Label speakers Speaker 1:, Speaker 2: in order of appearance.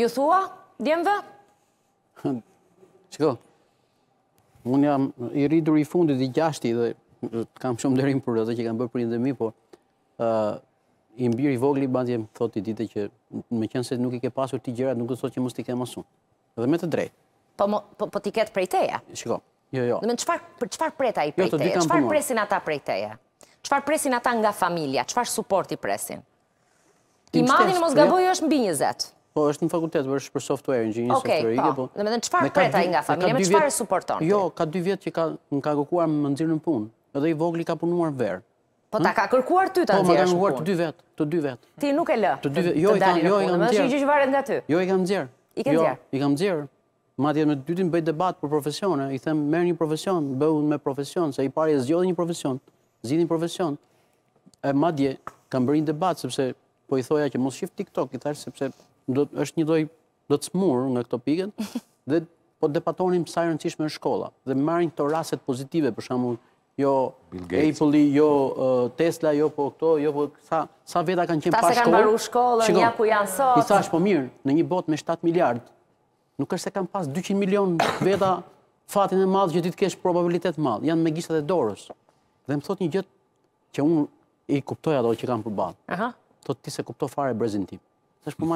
Speaker 1: Ju thua, djemëve?
Speaker 2: Qo, unë jam i rridur i fundit i gjashti dhe kam shumë dërim për rëzë që kam bërë për i dhe mi, po i mbiri vogli bandi më thot i dite që me qenë se nuk i ke pasur ti gjera, nuk të thot që mështë i ke masun. Dhe me të drejtë.
Speaker 1: Po, po, po ti ketë prejteja?
Speaker 2: Shko, jo, jo. Dhe
Speaker 1: me qëfar prejta i jo, prejteja? Qëfar presin ata prejteja? Qëfar presin ata nga familia? Qëfar support i presin?
Speaker 2: I madhin mos jo. gaboj
Speaker 1: është mbi njëzet.
Speaker 2: Po, është në fakultet, është për software engineering. Ok, po. po. Në me dhe në qëfar preta i nga familje, me qëfar e supporton? Jo, ka dy vjetë që në ka kërkuar më nëzirë në punë, edhe i vogli ka punuar verë.
Speaker 1: Po, ta hm? ka kërkuar
Speaker 2: ty të nëzirë në punë? Po, ma ka kërkuar të dy vetë.
Speaker 1: Ti nuk e lë të jo, dalë jo,
Speaker 2: në punë, dhe Ma tjetë me dytin bëjt debat për profesione, i them merë një profesion, bëhën me profesion, se i pari e zjodhë një profesion, zhidhë një profesion. Ma tjetë, kam bërë një debat, sepse po i thoja që mos shif TikTok, i thash sepse do është një lloj do të smur nga këto pikën dhe po debatonim sa e rëndësishme në shkolla dhe marrin këto raste pozitive për shkakun jo Apple-i, jo Tesla, jo po këto, jo po sa sa veta kanë qenë pa shkollë. Sa kanë ku
Speaker 1: janë sot. I thash
Speaker 2: po mirë, në një botë me 7 miliardë nuk është se kanë pas 200 milion veta fatin e madh që ti të kesh probabilitet madh, janë me gishtat e dorës. Dhe më thot një gjë që unë i kuptoj ato që kanë përballë. Aha të ti se kupto fare brezin tim. Se